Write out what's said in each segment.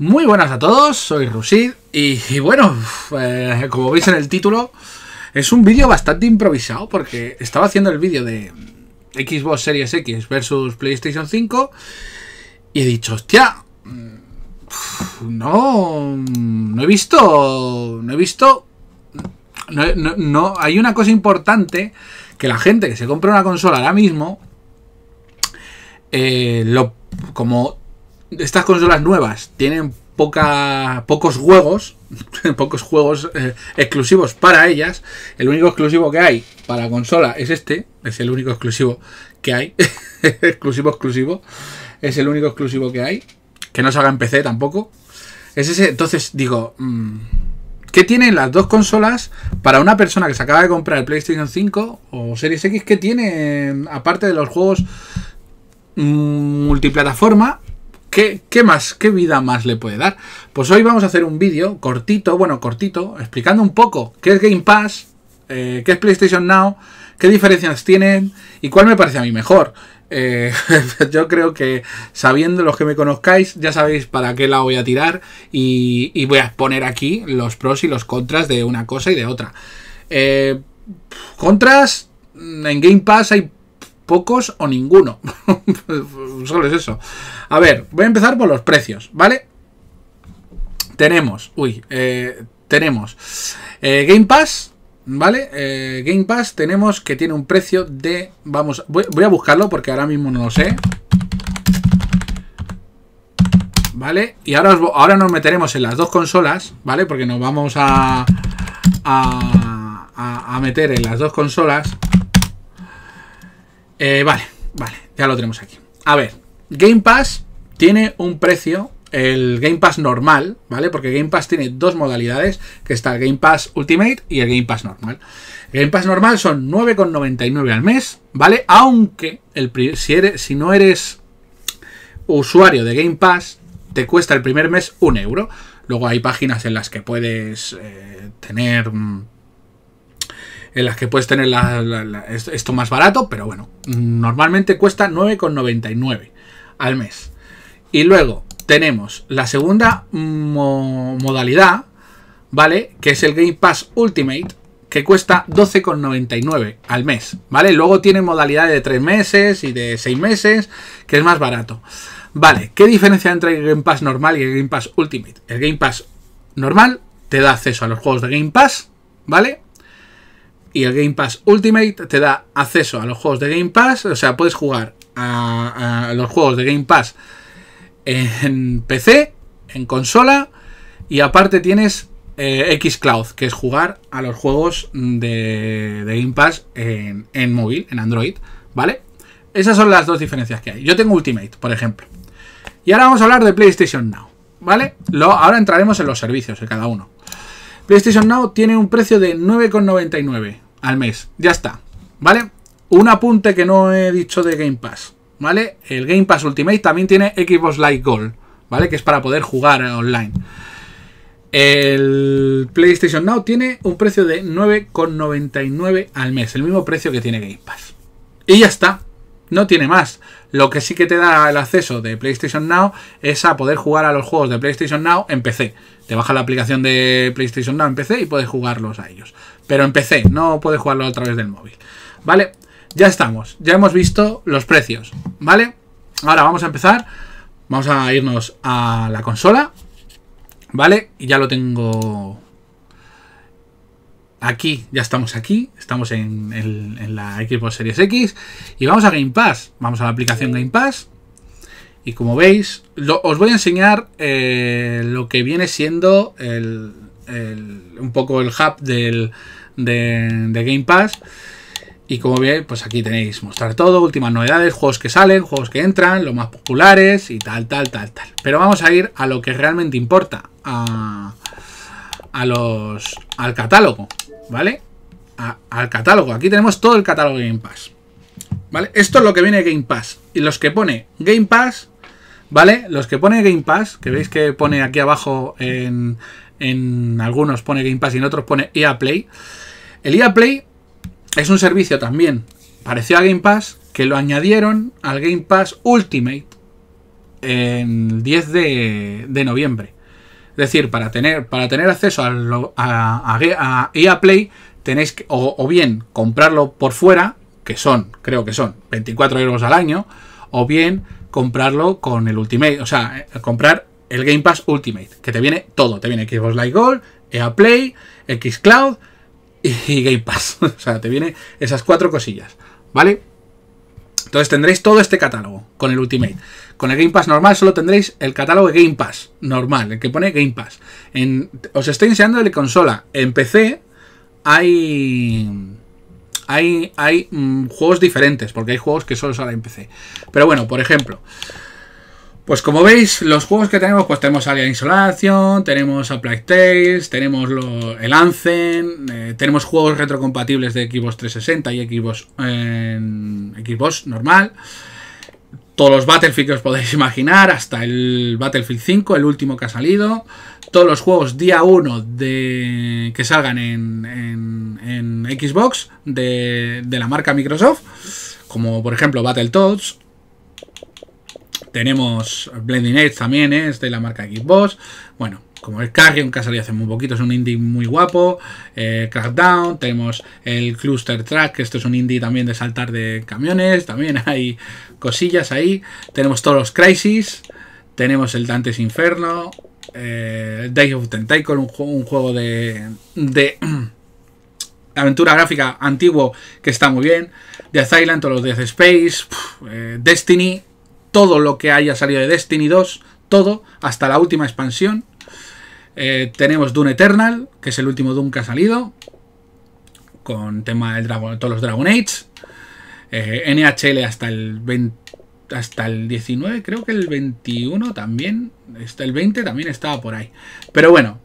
Muy buenas a todos, soy Rusid y, bueno, eh, como veis en el título, es un vídeo bastante improvisado porque estaba haciendo el vídeo de Xbox Series X versus PlayStation 5 y he dicho, hostia, mm, no, no he visto, no he visto, no, hay una cosa importante que la gente que se compra una consola ahora mismo, eh, lo, como estas consolas nuevas tienen poca, pocos juegos, pocos juegos eh, exclusivos para ellas. El único exclusivo que hay para consola es este, es el único exclusivo que hay, exclusivo exclusivo, es el único exclusivo que hay, que no salga en PC tampoco. Es ese, entonces digo, mm, ¿qué tienen las dos consolas para una persona que se acaba de comprar el PlayStation 5 o Series X? ¿Qué tienen aparte de los juegos mm, multiplataforma ¿Qué, más? ¿Qué vida más le puede dar? Pues hoy vamos a hacer un vídeo cortito, bueno, cortito, explicando un poco qué es Game Pass, eh, qué es PlayStation Now, qué diferencias tienen y cuál me parece a mí mejor. Eh, yo creo que sabiendo los que me conozcáis, ya sabéis para qué la voy a tirar y, voy a poner aquí los pros y los contras de una cosa y de otra. Eh, contras, en Game Pass hay pocos o ninguno. Solo es eso. A ver, voy a empezar por los precios, ¿vale? Tenemos, uy, eh, tenemos eh, Game Pass, ¿vale? Eh, Game Pass tenemos que tiene un precio de, vamos, voy, a buscarlo porque ahora mismo no lo sé. ¿Vale? Y ahora, ahora nos meteremos en las dos consolas, ¿vale? Porque nos vamos a, a, a, a meter en las dos consolas. Eh, vale, vale, ya lo tenemos aquí. A ver, Game Pass tiene un precio, el Game Pass normal, ¿vale? Porque Game Pass tiene dos modalidades, que está el Game Pass Ultimate y el Game Pass normal. Game Pass normal son 9,99 al mes, ¿vale? Aunque el, si, eres, si no eres usuario de Game Pass, te cuesta el primer mes un euro. Luego hay páginas en las que puedes eh, tener... Mm, en las que puedes tener esto más barato, pero bueno, normalmente cuesta 9,99 al mes. Y luego tenemos la segunda modalidad, ¿vale? Que es el Game Pass Ultimate, que cuesta 12,99 al mes, ¿vale? Luego tiene modalidad de 3 meses y de 6 meses, que es más barato. Vale, ¿qué diferencia entre el Game Pass normal y el Game Pass Ultimate? El Game Pass normal te da acceso a los juegos de Game Pass, ¿vale? y el Game Pass Ultimate te da acceso a los juegos de Game Pass, o sea, puedes jugar a, los juegos de Game Pass en PC, en consola, y aparte tienes eh, Xcloud, que es jugar a los juegos de, Game Pass en, móvil, en Android, ¿vale? Esas son las dos diferencias que hay. Yo tengo Ultimate, por ejemplo. Y ahora vamos a hablar de PlayStation Now, ¿vale? Lo, ahora entraremos en los servicios de cada uno. PlayStation Now tiene un precio de 9,99 al mes. Ya está, ¿vale? Un apunte que no he dicho de Game Pass, ¿vale? El Game Pass Ultimate también tiene Xbox Live Gold, ¿vale? Que es para poder jugar online. El PlayStation Now tiene un precio de 9,99 al mes, el mismo precio que tiene Game Pass. Y ya está, no tiene más. Lo que sí que te da el acceso de PlayStation Now es a poder jugar a los juegos de PlayStation Now en PC. Te baja la aplicación de PlayStation Now en PC y puedes jugarlos a ellos. Pero en PC, no puedes jugarlo a través del móvil. ¿Vale? Ya estamos, ya hemos visto los precios, ¿vale? Ahora vamos a empezar. Vamos a irnos a la consola, ¿vale? Y ya lo tengo aquí, ya estamos aquí, estamos en, la Xbox Series X y vamos a Game Pass, vamos a la aplicación Game Pass y como veis, os voy a enseñar eh, lo que viene siendo un poco el hub de, Game Pass y como veis, pues aquí tenéis mostrar todo, últimas novedades, juegos que salen, juegos que entran, los más populares y tal, tal, tal, tal. Pero vamos a ir a lo que realmente importa, a, los, al catálogo. ¿vale? al catálogo. Aquí tenemos todo el catálogo de Game Pass. ¿Vale? Esto es lo que viene Game Pass. Y los que pone Game Pass, ¿vale? Los que pone Game Pass, que veis que pone aquí abajo en, en algunos pone Game Pass y en otros pone EA Play. El EA Play es un servicio también parecido a Game Pass que lo añadieron al Game Pass Ultimate en 10 de, de noviembre. Es decir, para tener, para tener acceso a, EA Play, tenéis que, o, bien comprarlo por fuera, que son, creo que son 24 euros al año, o bien comprarlo con el Ultimate, o sea, eh, comprar el Game Pass Ultimate, que te viene todo, te viene Xbox Live Gold, EA Play, Xcloud y, y Game Pass, o sea, te viene esas cuatro cosillas, ¿vale? Entonces tendréis todo este catálogo con el Ultimate. Con el Game Pass normal solo tendréis el catálogo de Game Pass normal, el que pone Game Pass. En, os estoy enseñando de consola. En PC hay hay, hay mm, juegos diferentes, porque hay juegos que solo son en PC. Pero bueno, por ejemplo, pues como veis, los juegos que tenemos, pues tenemos Alien Isolation, tenemos A Plague Tales, tenemos el Anzen, eh, tenemos juegos retrocompatibles de Xbox 360 y Xbox, Xbox normal. Todos los Battlefield que os podéis imaginar, hasta el Battlefield 5, el último que ha salido. Todos los juegos día 1 de, que salgan en, en, Xbox de, de la marca Microsoft, como por ejemplo Battletoads, tenemos Blending Edge también, ¿eh? es de la marca Xbox. Bueno, como el Carrion, que ha salido hace muy poquito, es un indie muy guapo. Eh, Crackdown, tenemos el Cluster Track, que esto es un indie también de saltar de camiones. También hay cosillas ahí. Tenemos todos los Crisis. Tenemos el Dantes Inferno. Eh, Day of Tentacle, un, juego, de, de aventura gráfica antiguo que está muy bien. Death Island, todos los Death Space, eh, Destiny, todo lo que haya salido de Destiny 2, todo, hasta la última expansión. Eh, tenemos Dune Eternal, que es el último Dune que ha salido, con tema del Dragon, todos los Dragon Age. Eh, NHL hasta el hasta el 19, creo que el 21 también, el 20 también estaba por ahí. Pero bueno,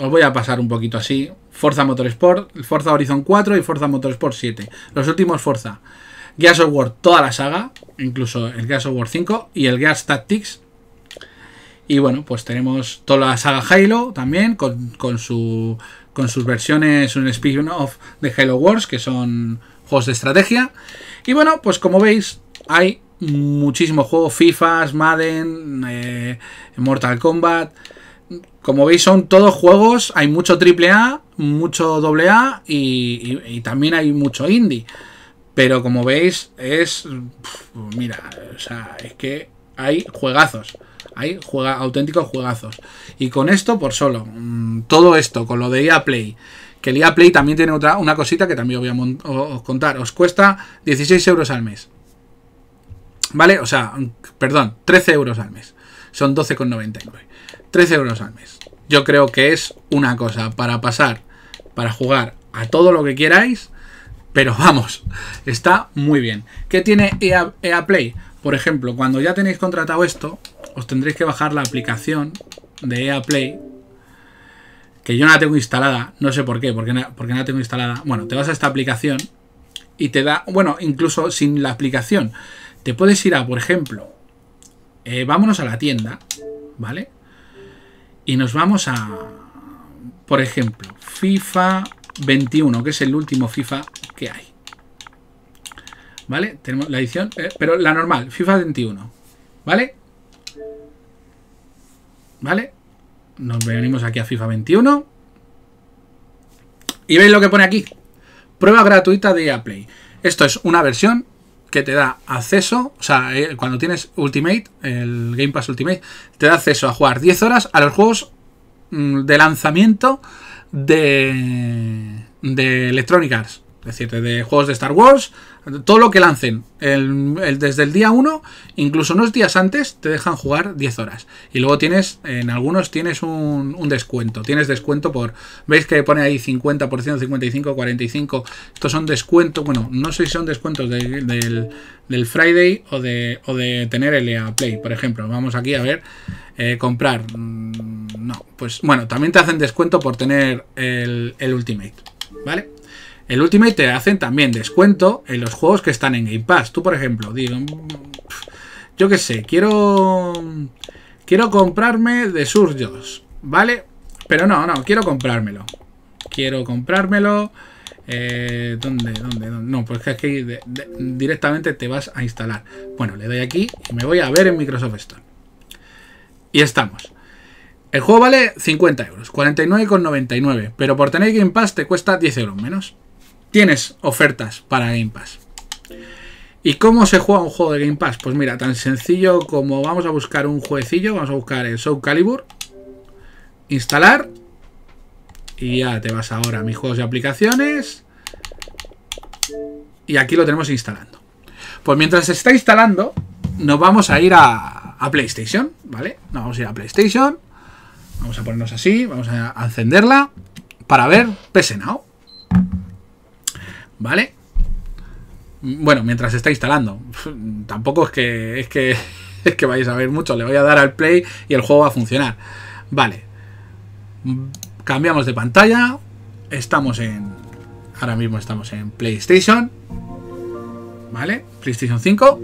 os voy a pasar un poquito así. Forza Motorsport, Forza Horizon 4 y Forza Motorsport 7. Los últimos Forza. Gears of War, toda la saga, incluso el gas of War 5 y el gas Tactics. Y bueno, pues tenemos toda la saga Halo también, con, sus versiones, un spin-off de Halo Wars, que son juegos de estrategia. Y bueno, pues como veis, hay muchísimos juegos, FIFA, Madden, eh, Mortal Kombat. Como veis, son todos juegos, hay mucho AAA, mucho AA y también hay mucho indie. Pero como veis, es. mira, o sea, es que hay juegazos. Hay juega, auténticos juegazos. Y con esto, por solo. Mm, todo esto, con lo de EA Play. Que el EA Play también tiene otra, una cosita que también os voy a contar. Os cuesta 16 euros al mes. ¿Vale? O sea, mm, perdón, 13 euros al mes. Son 12,99. 13 euros al mes. Yo creo que es una cosa para pasar, para jugar a todo lo que queráis pero vamos, está muy bien. ¿Qué tiene EA, Play? Por ejemplo, cuando ya tenéis contratado esto, os tendréis que bajar la aplicación de EA Play que yo no la tengo instalada, no sé por qué, porque no, porque no la tengo instalada. Bueno, te vas a esta aplicación y te da, bueno, incluso sin la aplicación, te puedes ir a, por ejemplo, eh, vámonos a la tienda, ¿vale? Y nos vamos a, por ejemplo, FIFA 21, que es el último FIFA que hay. ¿Vale? Tenemos la edición, eh, pero la normal, FIFA 21. ¿Vale? ¿Vale? Nos venimos aquí a FIFA 21. Y veis lo que pone aquí. Prueba gratuita de Play. Esto es una versión que te da acceso, o sea, eh, cuando tienes Ultimate, el Game Pass Ultimate, te da acceso a jugar 10 horas a los juegos mm, de lanzamiento de, de Electronic Arts. Es de juegos de Star Wars, todo lo que lancen. desde el día 1, incluso unos días antes, te dejan jugar 10 horas. Y luego tienes, en algunos tienes un, descuento. Tienes descuento por, veis que pone ahí 50%, 55, 45. Estos son descuentos, bueno, no sé si son descuentos del, Friday o de, de tener el EA Play, por ejemplo. Vamos aquí a ver, eh, comprar. Mm, no, pues bueno, también te hacen descuento por tener el, el Ultimate. ¿Vale? El Ultimate te hacen también descuento en los juegos que están en Game Pass. Tú, por ejemplo, digo, mm, yo qué sé, quiero quiero comprarme de Surgeons, ¿vale? Pero no, no, quiero comprármelo. Quiero comprármelo. Eh, ¿Dónde? ¿Dónde? dónde? No, pues que aquí directamente te vas a instalar. Bueno, le doy aquí y me voy a ver en Microsoft Store. Y estamos. El juego vale 50 euros, 49,99, pero por tener Game Pass te cuesta 10 euros menos tienes ofertas para Game Pass. ¿Y cómo se juega un juego de Game Pass? Pues mira, tan sencillo como vamos a buscar un jueguecillo, vamos a buscar el Soul Calibur, instalar, y ya te vas ahora a mis juegos y aplicaciones, y aquí lo tenemos instalando. Pues mientras se está instalando, nos vamos a ir a, a PlayStation, ¿vale? Nos vamos a ir a PlayStation, vamos a ponernos así, vamos a encenderla, para ver PS Now. ¿Vale? Bueno, mientras se está instalando. Tampoco es que, es que, es que vayáis a ver mucho. Le voy a dar al play y el juego va a funcionar. Vale. Cambiamos de pantalla. Estamos en... Ahora mismo estamos en PlayStation. ¿Vale? PlayStation 5.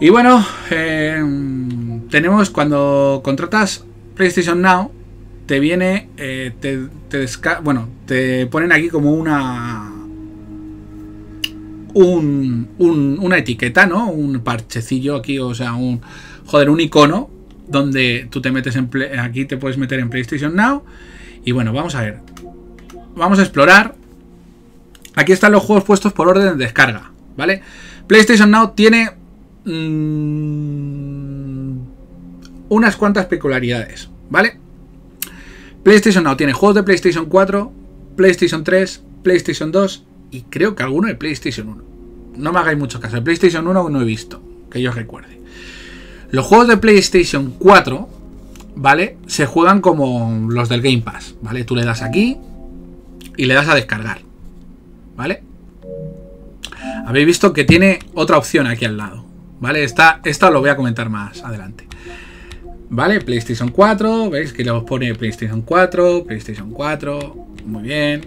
Y bueno, eh, tenemos cuando contratas PlayStation Now, te viene, eh, te, te bueno, te ponen aquí como una... Un, un, una etiqueta, ¿no? Un parchecillo aquí, o sea, un... Joder, un icono donde tú te metes en... Aquí te puedes meter en PlayStation Now. Y bueno, vamos a ver. Vamos a explorar. Aquí están los juegos puestos por orden de descarga, ¿vale? PlayStation Now tiene... Mm, unas cuantas peculiaridades, ¿vale? PlayStation Now tiene juegos de PlayStation 4, PlayStation 3, PlayStation 2 y creo que alguno de PlayStation 1. No me hagáis mucho caso, de PlayStation 1 no he visto, que yo recuerde. Los juegos de PlayStation 4, ¿vale? Se juegan como los del Game Pass, ¿vale? Tú le das aquí y le das a descargar, ¿vale? Habéis visto que tiene otra opción aquí al lado, ¿vale? Esta, esta lo voy a comentar más adelante. ¿Vale? PlayStation 4, ¿veis? Que os pone PlayStation 4, PlayStation 4, muy bien.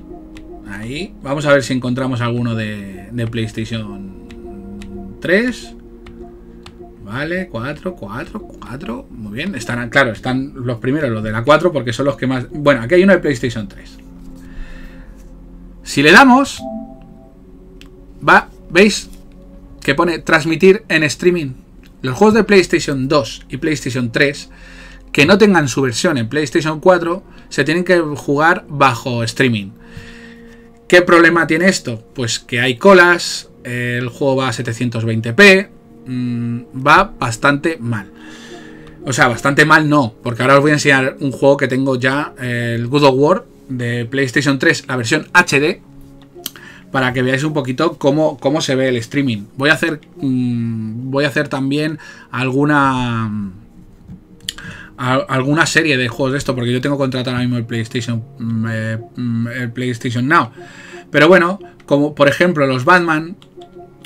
Ahí. Vamos a ver si encontramos alguno de, de PlayStation 3. Vale, 4, 4, 4. Muy bien. Están, claro, están los primeros, los de la 4, porque son los que más... Bueno, aquí hay uno de PlayStation 3. Si le damos... Va, ¿veis? Que pone transmitir en streaming los juegos de PlayStation 2 y PlayStation 3 que no tengan su versión en PlayStation 4 se tienen que jugar bajo streaming. ¿Qué problema tiene esto? Pues que hay colas, el juego va a 720p, mm, va bastante mal. O sea, bastante mal no, porque ahora os voy a enseñar un juego que tengo ya, el Good of War de PlayStation 3, la versión HD, para que veáis un poquito cómo, cómo se ve el streaming. Voy a hacer, mm, voy a hacer también alguna mm, alguna serie de juegos de esto, porque yo tengo contratado ahora mismo el PlayStation, mm, eh, el PlayStation Now. Pero bueno, como por ejemplo los Batman,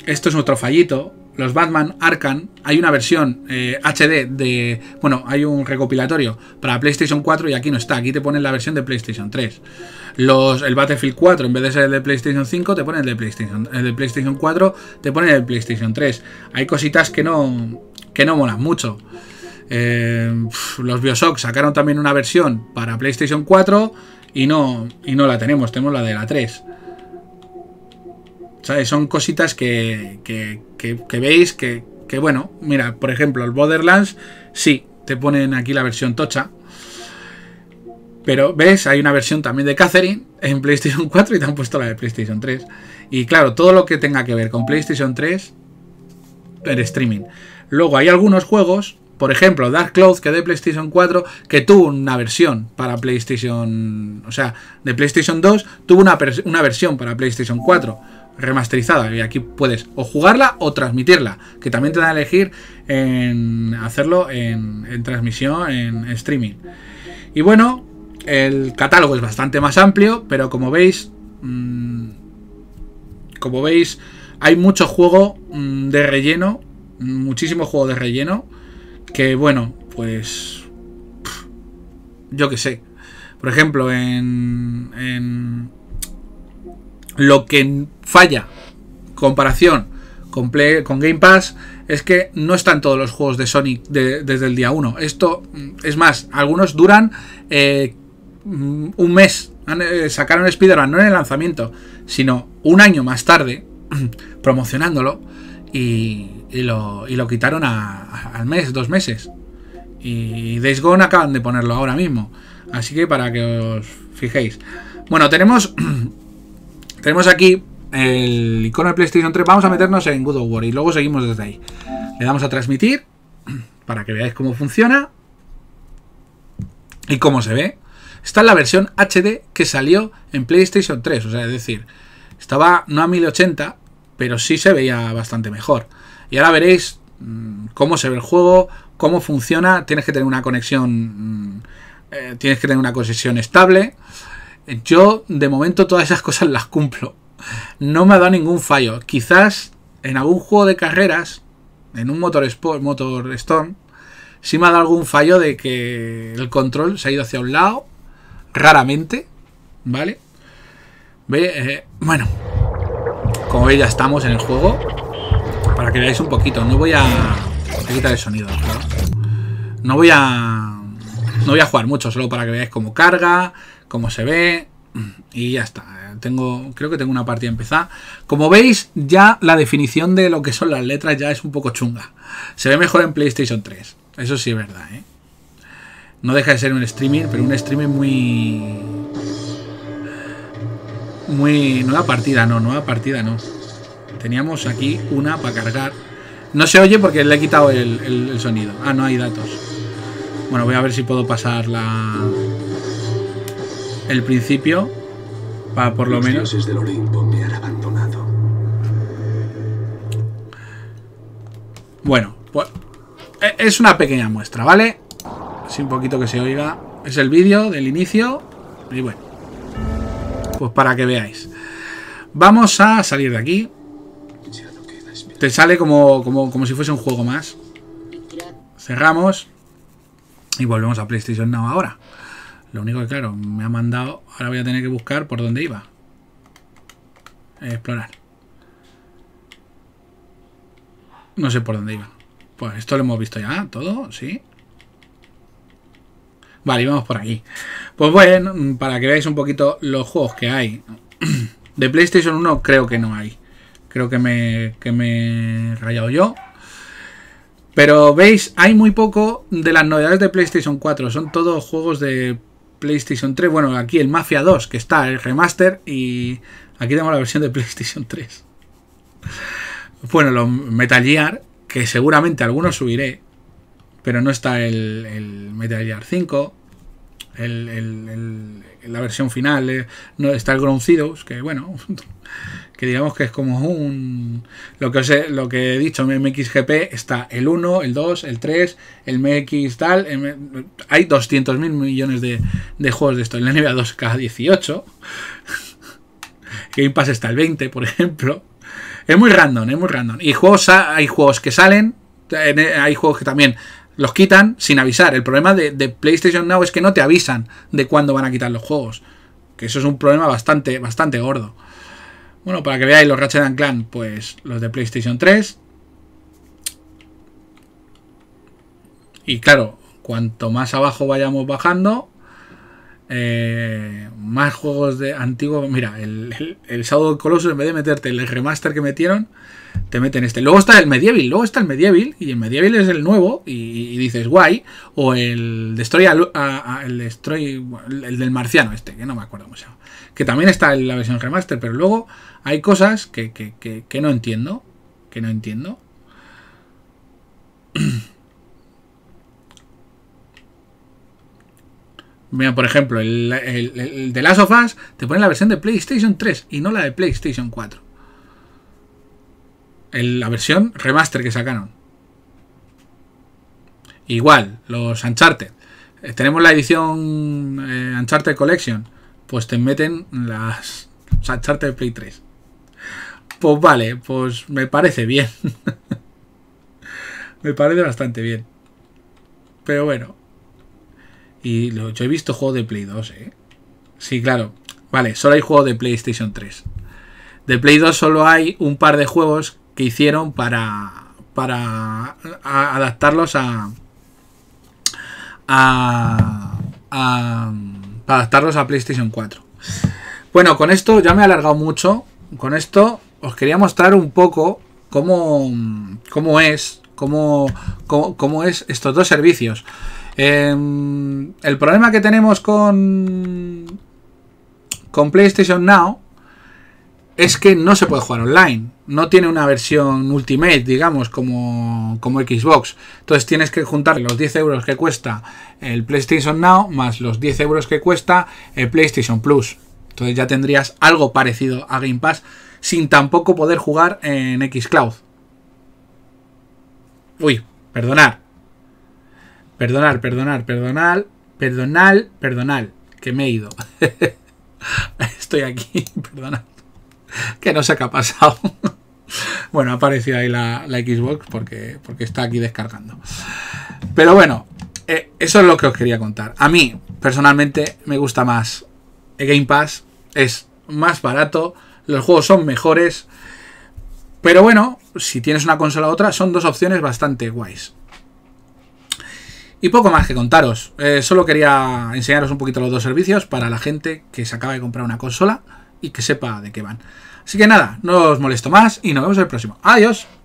esto es otro fallito los Batman Arkham, hay una versión HD eh, de. Bueno, hay un recopilatorio para PlayStation 4 y aquí no está. Aquí te ponen la versión de PlayStation 3. Los, el Battlefield 4, en vez de ser el de PlayStation 5, te ponen el de PlayStation. El de PlayStation 4 te ponen el de PlayStation 3. Hay cositas que no. que no molan mucho. Eh, los Bioshock sacaron también una versión para PlayStation 4 y no, y no la tenemos, tenemos la de la 3. Son cositas que, veis que, bueno, mira, por ejemplo, el Borderlands, sí, te ponen aquí la versión tocha. Pero, ¿ves? Hay una versión también de Catherine en PlayStation 4 y te han puesto la de PlayStation 3. Y claro, todo lo que tenga que ver con PlayStation 3 el streaming. Luego hay algunos juegos, por ejemplo, Dark Cloud, que de PlayStation 4, que tuvo una versión para PlayStation, o sea, de PlayStation 2, tuvo una, una versión para PlayStation 4 remasterizada. Y aquí puedes o jugarla o transmitirla, que también te da a elegir en hacerlo en, transmisión, en, streaming. Y bueno, el catálogo es bastante más amplio, pero como veis, mm, como veis, hay mucho juego mm, de relleno, muchísimo juego de relleno, que bueno, pues yo qué sé. Por ejemplo, en lo que falla, comparación con, Game Pass, es que no están todos los juegos de Sonic desde el día 1. Esto, mm, es más, algunos duran eh, mm, un mes. Eh, sacaron spider no en el lanzamiento, sino un año más tarde, promocionándolo, y, lo, quitaron al mes, dos meses. Y Days Gone acaban de ponerlo ahora mismo. Así que para que os fijéis. Bueno, tenemos Tenemos aquí el icono de PlayStation 3. Vamos a meternos en God of War y luego seguimos desde ahí. Le damos a transmitir para que veáis cómo funciona y cómo se ve. Está en la versión HD que salió en PlayStation 3. O sea, es decir, estaba no a 1080, pero sí se veía bastante mejor. Y ahora veréis mm, cómo se ve el juego, cómo funciona. Tienes que tener una conexión... Mm, eh, tienes que tener una conexión estable yo, de momento, todas esas cosas las cumplo. No me ha dado ningún fallo. Quizás en algún juego de carreras, en un Motor, Sport, Motor Storm, sí me ha dado algún fallo de que el control se ha ido hacia un lado, raramente, ¿vale? Eh, bueno, como veis ya estamos en el juego, para que veáis un poquito, no voy a, quitar el sonido, no voy a no voy a jugar mucho, solo para que veáis cómo carga, como se ve, y ya está. Tengo, creo que tengo una partida empezada. Como veis, ya la definición de lo que son las letras ya es un poco chunga. Se ve mejor en PlayStation 3. Eso sí es verdad, ¿eh? No deja de ser un streaming, pero un streaming muy... Muy... Nueva partida, no, nueva partida, no. Teníamos aquí una para cargar. No se oye porque le he quitado el, el sonido. Ah, no hay datos. Bueno, voy a ver si puedo pasar la el principio, para por lo menos... del abandonado. Bueno, pues, e, es una pequeña muestra, ¿vale? Así un poquito que se oiga. Es el vídeo del inicio. Y bueno. Pues para que veáis. Vamos a salir de aquí. Te sale como, como, como si fuese un juego más. Cerramos. Y volvemos a PlayStation Now ahora. Lo único que, claro, me ha mandado... Ahora voy a tener que buscar por dónde iba. Explorar. No sé por dónde iba. Pues esto lo hemos visto ya, todo, ¿sí? Vale, vamos por aquí. Pues bueno, para que veáis un poquito los juegos que hay. De PlayStation 1 creo que no hay. Creo que me, que me he rayado yo. Pero veis, hay muy poco de las novedades de PlayStation 4. Son todos juegos de PlayStation 3. Bueno, aquí el Mafia 2, que está el remaster, y aquí tenemos la versión de PlayStation 3. Bueno, los Metal Gear, que seguramente algunos subiré, pero no está el, el Metal Gear 5, el, el, la versión final eh, no está el Ground que bueno, que digamos que es como un... Lo que, he, lo que he dicho, MXGP está el 1, el 2, el 3, el MX tal, hay hay 200.000 millones de, juegos de esto, en la NBA 2K18, Game Pass está el 20, por ejemplo. Es muy random, es muy random. Y juegos, hay juegos que salen, hay juegos que también los quitan sin avisar. El problema de, PlayStation Now es que no te avisan de cuándo van a quitar los juegos. Que eso es un problema bastante, bastante gordo. Bueno, para que veáis los Ratchet Clan, pues los de PlayStation 3. Y claro, cuanto más abajo vayamos bajando, eh, más juegos de antiguo. Mira, el, el, coloso en vez de meterte el remaster que metieron, te meten este. Luego está el Medieval, luego está el Medieval, y el Medieval es el nuevo, y, dices guay. O el Destroy, el, Destroy el del marciano, este, que no me acuerdo mucho. Que también está en la versión remaster, pero luego hay cosas que, que no entiendo. Que no entiendo. Mira, por ejemplo, el, de el The Last of Us te pone la versión de PlayStation 3 y no la de PlayStation 4. la versión remaster que sacaron. Igual, los Uncharted. Eh, tenemos la edición eh, Uncharted Collection. Pues te meten las Uncharted Play 3. Pues vale, pues me parece bien. me parece bastante bien. Pero bueno. Y lo, yo he visto juego de Play 2, ¿eh? Sí, claro. Vale, solo hay juego de PlayStation 3. De Play 2 solo hay un par de juegos que hicieron para, para adaptarlos a, a, adaptarlos a PlayStation 4. Bueno, con esto ya me he alargado mucho. Con esto os quería mostrar un poco cómo, cómo es, cómo es estos dos servicios. Em, el problema que tenemos con, con PlayStation Now es que no se puede jugar online. No tiene una versión Ultimate, digamos, como, como Xbox. Entonces tienes que juntar los 10 euros que cuesta el PlayStation Now más los 10 euros que cuesta el PlayStation Plus. Entonces ya tendrías algo parecido a Game Pass sin tampoco poder jugar en Xcloud. Uy, perdonar. Perdonar, perdonar, perdonar, perdonar, perdonar, que me he ido. Estoy aquí, perdonad. Que no sé qué ha pasado. Bueno, ha aparecido ahí la, Xbox porque, porque está aquí descargando. Pero bueno, eh, eso es lo que os quería contar. A mí, personalmente, me gusta más el Game Pass. Es más barato, los juegos son mejores. Pero bueno, si tienes una consola u otra, son dos opciones bastante guays. Y poco más que contaros. Eh, solo quería enseñaros un poquito los dos servicios para la gente que se acaba de comprar una consola y que sepa de qué van. Así que nada, no os molesto más y nos vemos el próximo. Adiós.